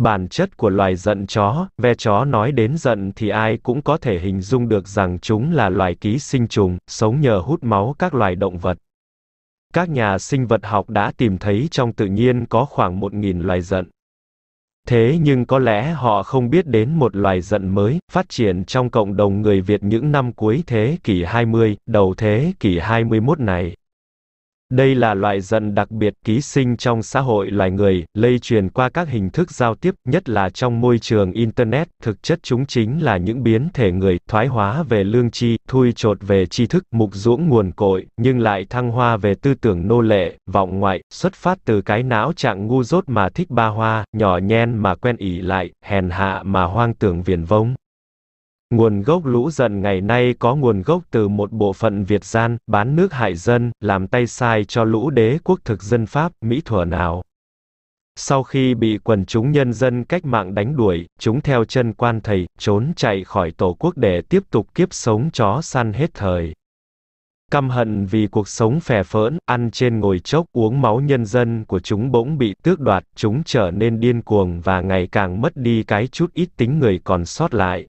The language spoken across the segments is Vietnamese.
Bản chất của loài giận chó, ve chó nói đến giận thì ai cũng có thể hình dung được rằng chúng là loài ký sinh trùng, sống nhờ hút máu các loài động vật. Các nhà sinh vật học đã tìm thấy trong tự nhiên có khoảng 1.000 loài giận. Thế nhưng có lẽ họ không biết đến một loài giận mới, phát triển trong cộng đồng người Việt những năm cuối thế kỷ 20, đầu thế kỷ 21 này. Đây là loại giận đặc biệt ký sinh trong xã hội loài người, lây truyền qua các hình thức giao tiếp, nhất là trong môi trường Internet. Thực chất chúng chính là những biến thể người thoái hóa về lương tri, thui trột về tri thức, mục ruỗng nguồn cội, nhưng lại thăng hoa về tư tưởng nô lệ, vọng ngoại, xuất phát từ cái não trạng ngu dốt mà thích ba hoa, nhỏ nhen mà quen ỉ lại, hèn hạ mà hoang tưởng viền vông. Nguồn gốc lũ giận ngày nay có nguồn gốc từ một bộ phận Việt gian, bán nước hại dân, làm tay sai cho lũ đế quốc thực dân Pháp, Mỹ thuở nào. Sau khi bị quần chúng nhân dân cách mạng đánh đuổi, chúng theo chân quan thầy, trốn chạy khỏi tổ quốc để tiếp tục kiếp sống chó săn hết thời. Căm hận vì cuộc sống phè phỡn, ăn trên ngồi chốc uống máu nhân dân của chúng bỗng bị tước đoạt, chúng trở nên điên cuồng và ngày càng mất đi cái chút ít tính người còn sót lại,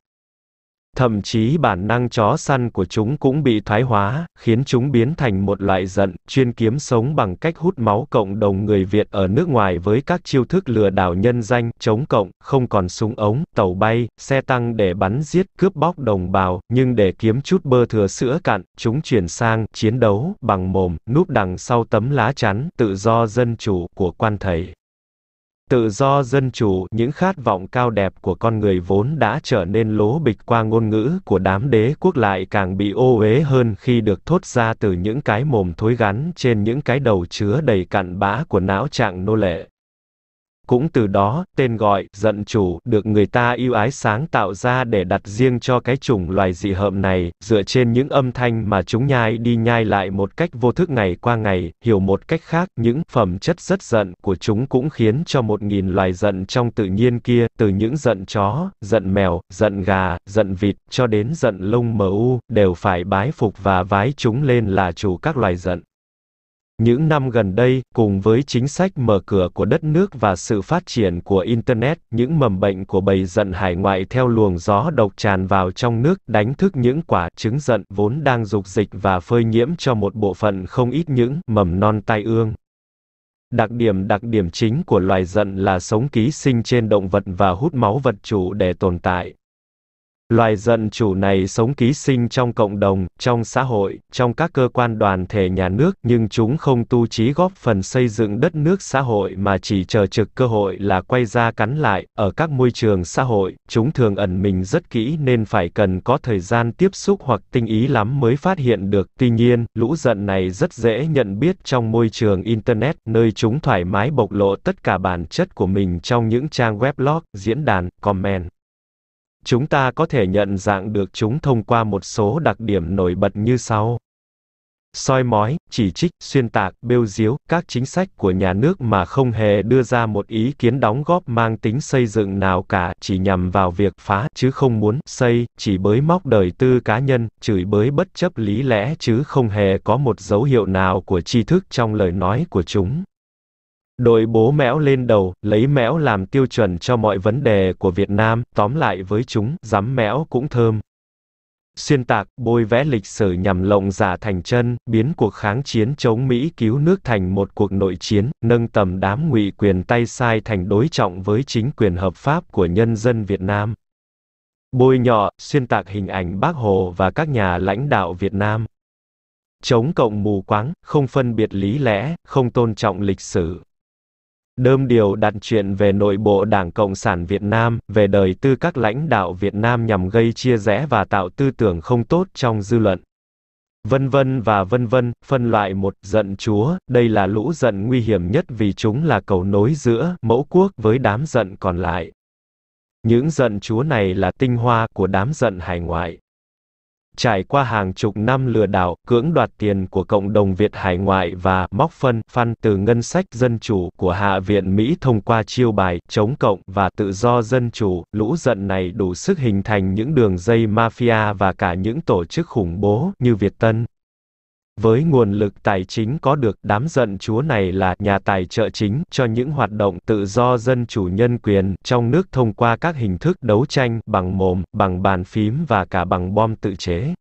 Thậm chí bản năng chó săn của chúng cũng bị thoái hóa, khiến chúng biến thành một loại giận, chuyên kiếm sống bằng cách hút máu cộng đồng người Việt ở nước ngoài với các chiêu thức lừa đảo nhân danh, chống cộng, không còn súng ống, tàu bay, xe tăng để bắn giết, cướp bóc đồng bào, nhưng để kiếm chút bơ thừa sữa cạn, chúng chuyển sang chiến đấu bằng mồm, núp đằng sau tấm lá chắn tự do dân chủ của quan thầy tự do dân chủ, những khát vọng cao đẹp của con người vốn đã trở nên lố bịch qua ngôn ngữ của đám đế quốc lại càng bị ô uế hơn khi được thốt ra từ những cái mồm thối gắn trên những cái đầu chứa đầy cặn bã của não trạng nô lệ. Cũng từ đó, tên gọi, giận chủ, được người ta yêu ái sáng tạo ra để đặt riêng cho cái chủng loài dị hợm này, dựa trên những âm thanh mà chúng nhai đi nhai lại một cách vô thức ngày qua ngày, hiểu một cách khác, những phẩm chất rất giận của chúng cũng khiến cho một nghìn loài giận trong tự nhiên kia, từ những giận chó, giận mèo, giận gà, giận vịt, cho đến giận lông mờ u, đều phải bái phục và vái chúng lên là chủ các loài giận. Những năm gần đây, cùng với chính sách mở cửa của đất nước và sự phát triển của Internet, những mầm bệnh của bầy giận hải ngoại theo luồng gió độc tràn vào trong nước, đánh thức những quả trứng giận vốn đang dục dịch và phơi nhiễm cho một bộ phận không ít những mầm non tai ương. Đặc điểm đặc điểm chính của loài giận là sống ký sinh trên động vật và hút máu vật chủ để tồn tại. Loài giận chủ này sống ký sinh trong cộng đồng, trong xã hội, trong các cơ quan đoàn thể nhà nước, nhưng chúng không tu trí góp phần xây dựng đất nước xã hội mà chỉ chờ trực cơ hội là quay ra cắn lại. Ở các môi trường xã hội, chúng thường ẩn mình rất kỹ nên phải cần có thời gian tiếp xúc hoặc tinh ý lắm mới phát hiện được. Tuy nhiên, lũ giận này rất dễ nhận biết trong môi trường Internet, nơi chúng thoải mái bộc lộ tất cả bản chất của mình trong những trang weblog, diễn đàn, comment chúng ta có thể nhận dạng được chúng thông qua một số đặc điểm nổi bật như sau soi mói, chỉ trích, xuyên tạc, bêu diếu các chính sách của nhà nước mà không hề đưa ra một ý kiến đóng góp mang tính xây dựng nào cả, chỉ nhằm vào việc phá chứ không muốn xây, chỉ bới móc đời tư cá nhân, chửi bới bất chấp lý lẽ chứ không hề có một dấu hiệu nào của tri thức trong lời nói của chúng. Đội bố mẽo lên đầu, lấy mẽo làm tiêu chuẩn cho mọi vấn đề của Việt Nam, tóm lại với chúng, dám mẽo cũng thơm. Xuyên tạc, bôi vẽ lịch sử nhằm lộng giả thành chân, biến cuộc kháng chiến chống Mỹ cứu nước thành một cuộc nội chiến, nâng tầm đám ngụy quyền tay sai thành đối trọng với chính quyền hợp pháp của nhân dân Việt Nam. Bôi nhọ, xuyên tạc hình ảnh Bác Hồ và các nhà lãnh đạo Việt Nam. Chống cộng mù quáng, không phân biệt lý lẽ, không tôn trọng lịch sử, đơm điều đặt chuyện về nội bộ Đảng Cộng sản Việt Nam, về đời tư các lãnh đạo Việt Nam nhằm gây chia rẽ và tạo tư tưởng không tốt trong dư luận. Vân vân và vân vân, phân loại một giận chúa, đây là lũ giận nguy hiểm nhất vì chúng là cầu nối giữa mẫu quốc với đám giận còn lại. Những giận chúa này là tinh hoa của đám giận hải ngoại. Trải qua hàng chục năm lừa đảo, cưỡng đoạt tiền của cộng đồng Việt hải ngoại và móc phân, phân từ ngân sách dân chủ của Hạ viện Mỹ thông qua chiêu bài chống cộng và tự do dân chủ, lũ giận này đủ sức hình thành những đường dây mafia và cả những tổ chức khủng bố như Việt Tân. Với nguồn lực tài chính có được, đám giận chúa này là nhà tài trợ chính cho những hoạt động tự do dân chủ nhân quyền trong nước thông qua các hình thức đấu tranh bằng mồm, bằng bàn phím và cả bằng bom tự chế.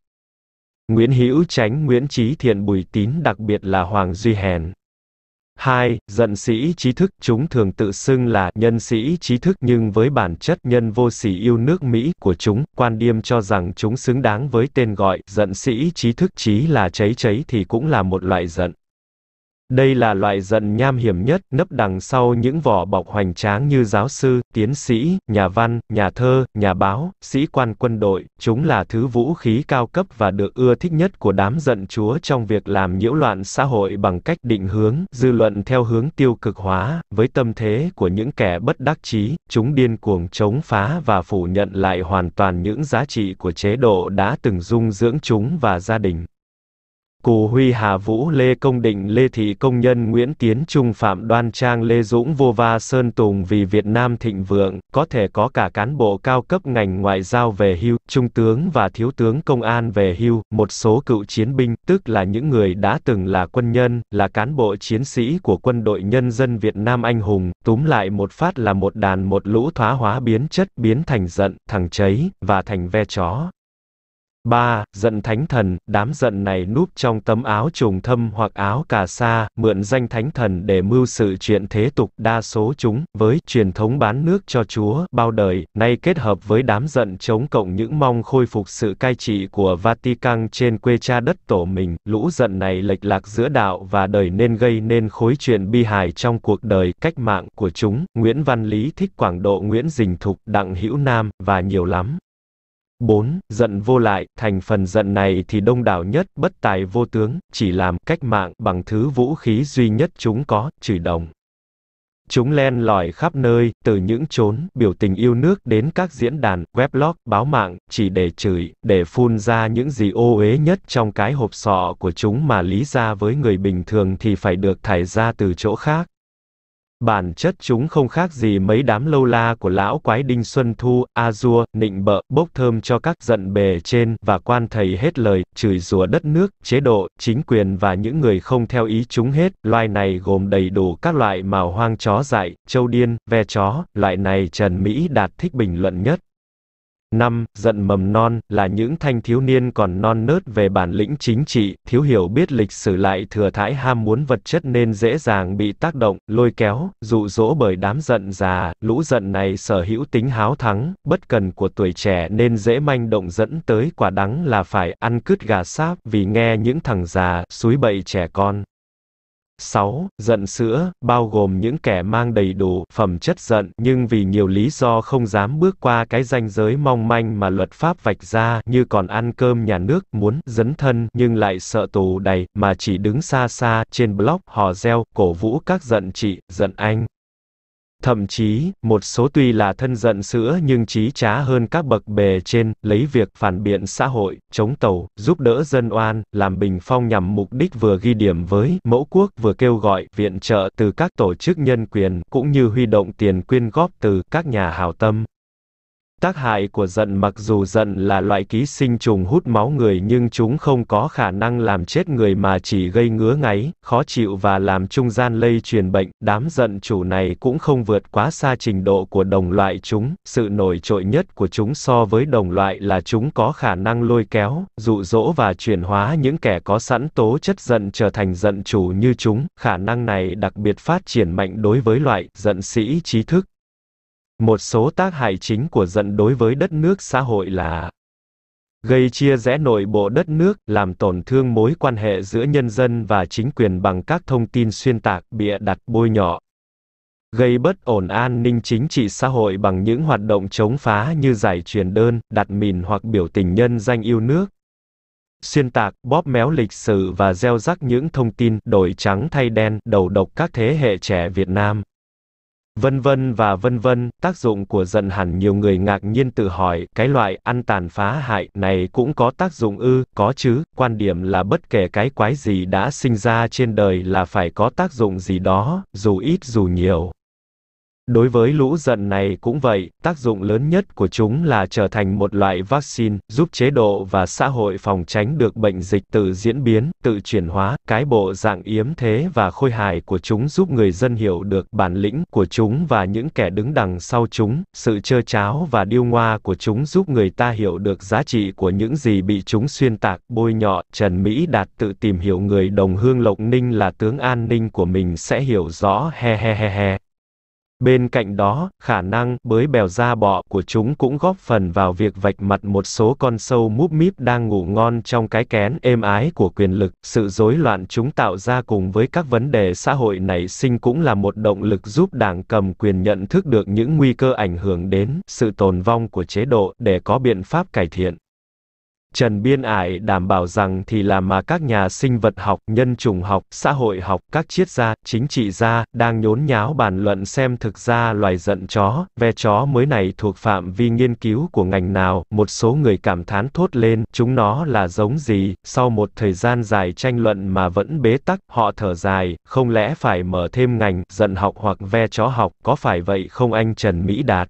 Nguyễn Hữu Tránh Nguyễn Chí Thiện Bùi Tín đặc biệt là Hoàng Duy Hèn 2. giận sĩ trí thức chúng thường tự xưng là nhân sĩ trí thức nhưng với bản chất nhân vô sĩ yêu nước Mỹ của chúng, quan điểm cho rằng chúng xứng đáng với tên gọi giận sĩ trí thức trí là cháy cháy thì cũng là một loại giận. Đây là loại giận nham hiểm nhất, nấp đằng sau những vỏ bọc hoành tráng như giáo sư, tiến sĩ, nhà văn, nhà thơ, nhà báo, sĩ quan quân đội, chúng là thứ vũ khí cao cấp và được ưa thích nhất của đám giận chúa trong việc làm nhiễu loạn xã hội bằng cách định hướng, dư luận theo hướng tiêu cực hóa, với tâm thế của những kẻ bất đắc chí, chúng điên cuồng chống phá và phủ nhận lại hoàn toàn những giá trị của chế độ đã từng dung dưỡng chúng và gia đình. Cù Huy Hà Vũ Lê Công Định Lê Thị Công Nhân Nguyễn Tiến Trung Phạm Đoan Trang Lê Dũng Vô Va Sơn Tùng vì Việt Nam thịnh vượng, có thể có cả cán bộ cao cấp ngành ngoại giao về hưu, trung tướng và thiếu tướng công an về hưu, một số cựu chiến binh, tức là những người đã từng là quân nhân, là cán bộ chiến sĩ của quân đội nhân dân Việt Nam anh hùng, túm lại một phát là một đàn một lũ thoá hóa biến chất biến thành giận, thằng cháy, và thành ve chó. 3. Giận thánh thần, đám giận này núp trong tấm áo trùng thâm hoặc áo cà sa, mượn danh thánh thần để mưu sự chuyện thế tục, đa số chúng, với truyền thống bán nước cho Chúa, bao đời, nay kết hợp với đám giận chống cộng những mong khôi phục sự cai trị của Vatican trên quê cha đất tổ mình, lũ giận này lệch lạc giữa đạo và đời nên gây nên khối chuyện bi hài trong cuộc đời cách mạng của chúng, Nguyễn Văn Lý Thích Quảng Độ Nguyễn Dình Thục, Đặng Hữu Nam, và nhiều lắm. 4. Giận vô lại, thành phần giận này thì đông đảo nhất, bất tài vô tướng, chỉ làm cách mạng bằng thứ vũ khí duy nhất chúng có, chửi đồng. Chúng len lỏi khắp nơi, từ những chốn biểu tình yêu nước đến các diễn đàn, weblog, báo mạng, chỉ để chửi, để phun ra những gì ô uế nhất trong cái hộp sọ của chúng mà lý ra với người bình thường thì phải được thải ra từ chỗ khác. Bản chất chúng không khác gì mấy đám lâu la của lão quái Đinh Xuân Thu, A Dua, nịnh bợ, bốc thơm cho các giận bề trên, và quan thầy hết lời, chửi rủa đất nước, chế độ, chính quyền và những người không theo ý chúng hết. Loài này gồm đầy đủ các loại màu hoang chó dại, châu điên, ve chó, loại này Trần Mỹ Đạt thích bình luận nhất. 5. Giận mầm non là những thanh thiếu niên còn non nớt về bản lĩnh chính trị, thiếu hiểu biết lịch sử lại thừa thãi ham muốn vật chất nên dễ dàng bị tác động, lôi kéo, dụ dỗ bởi đám giận già, lũ giận này sở hữu tính háo thắng, bất cần của tuổi trẻ nên dễ manh động dẫn tới quả đắng là phải ăn cứt gà sáp vì nghe những thằng già, suối bậy trẻ con. 6. Giận sữa, bao gồm những kẻ mang đầy đủ phẩm chất giận nhưng vì nhiều lý do không dám bước qua cái ranh giới mong manh mà luật pháp vạch ra như còn ăn cơm nhà nước, muốn dấn thân nhưng lại sợ tù đầy mà chỉ đứng xa xa trên blog hò reo cổ vũ các giận chị, giận anh. Thậm chí, một số tuy là thân giận sữa nhưng trí trá hơn các bậc bề trên, lấy việc phản biện xã hội, chống tàu, giúp đỡ dân oan, làm bình phong nhằm mục đích vừa ghi điểm với mẫu quốc vừa kêu gọi viện trợ từ các tổ chức nhân quyền cũng như huy động tiền quyên góp từ các nhà hào tâm. Tác hại của giận mặc dù giận là loại ký sinh trùng hút máu người nhưng chúng không có khả năng làm chết người mà chỉ gây ngứa ngáy, khó chịu và làm trung gian lây truyền bệnh. Đám giận chủ này cũng không vượt quá xa trình độ của đồng loại chúng. Sự nổi trội nhất của chúng so với đồng loại là chúng có khả năng lôi kéo, dụ dỗ và chuyển hóa những kẻ có sẵn tố chất giận trở thành giận chủ như chúng. Khả năng này đặc biệt phát triển mạnh đối với loại giận sĩ trí thức một số tác hại chính của giận đối với đất nước xã hội là gây chia rẽ nội bộ đất nước, làm tổn thương mối quan hệ giữa nhân dân và chính quyền bằng các thông tin xuyên tạc, bịa đặt, bôi nhọ, gây bất ổn an ninh chính trị xã hội bằng những hoạt động chống phá như giải truyền đơn, đặt mìn hoặc biểu tình nhân danh yêu nước, xuyên tạc, bóp méo lịch sử và gieo rắc những thông tin đổi trắng thay đen, đầu độc các thế hệ trẻ Việt Nam vân vân và vân vân, tác dụng của giận hẳn nhiều người ngạc nhiên tự hỏi, cái loại ăn tàn phá hại này cũng có tác dụng ư, có chứ, quan điểm là bất kể cái quái gì đã sinh ra trên đời là phải có tác dụng gì đó, dù ít dù nhiều. Đối với lũ giận này cũng vậy, tác dụng lớn nhất của chúng là trở thành một loại vaccine, giúp chế độ và xã hội phòng tránh được bệnh dịch tự diễn biến, tự chuyển hóa, cái bộ dạng yếm thế và khôi hài của chúng giúp người dân hiểu được bản lĩnh của chúng và những kẻ đứng đằng sau chúng, sự trơ cháo và điêu ngoa của chúng giúp người ta hiểu được giá trị của những gì bị chúng xuyên tạc, bôi nhọ, Trần Mỹ Đạt tự tìm hiểu người đồng hương Lộc Ninh là tướng an ninh của mình sẽ hiểu rõ he he he he. Bên cạnh đó, khả năng bới bèo da bọ của chúng cũng góp phần vào việc vạch mặt một số con sâu múp míp đang ngủ ngon trong cái kén êm ái của quyền lực. Sự rối loạn chúng tạo ra cùng với các vấn đề xã hội nảy sinh cũng là một động lực giúp đảng cầm quyền nhận thức được những nguy cơ ảnh hưởng đến sự tồn vong của chế độ để có biện pháp cải thiện. Trần Biên Ải đảm bảo rằng thì là mà các nhà sinh vật học, nhân chủng học, xã hội học, các triết gia, chính trị gia, đang nhốn nháo bàn luận xem thực ra loài giận chó, ve chó mới này thuộc phạm vi nghiên cứu của ngành nào, một số người cảm thán thốt lên, chúng nó là giống gì, sau một thời gian dài tranh luận mà vẫn bế tắc, họ thở dài, không lẽ phải mở thêm ngành, giận học hoặc ve chó học, có phải vậy không anh Trần Mỹ Đạt?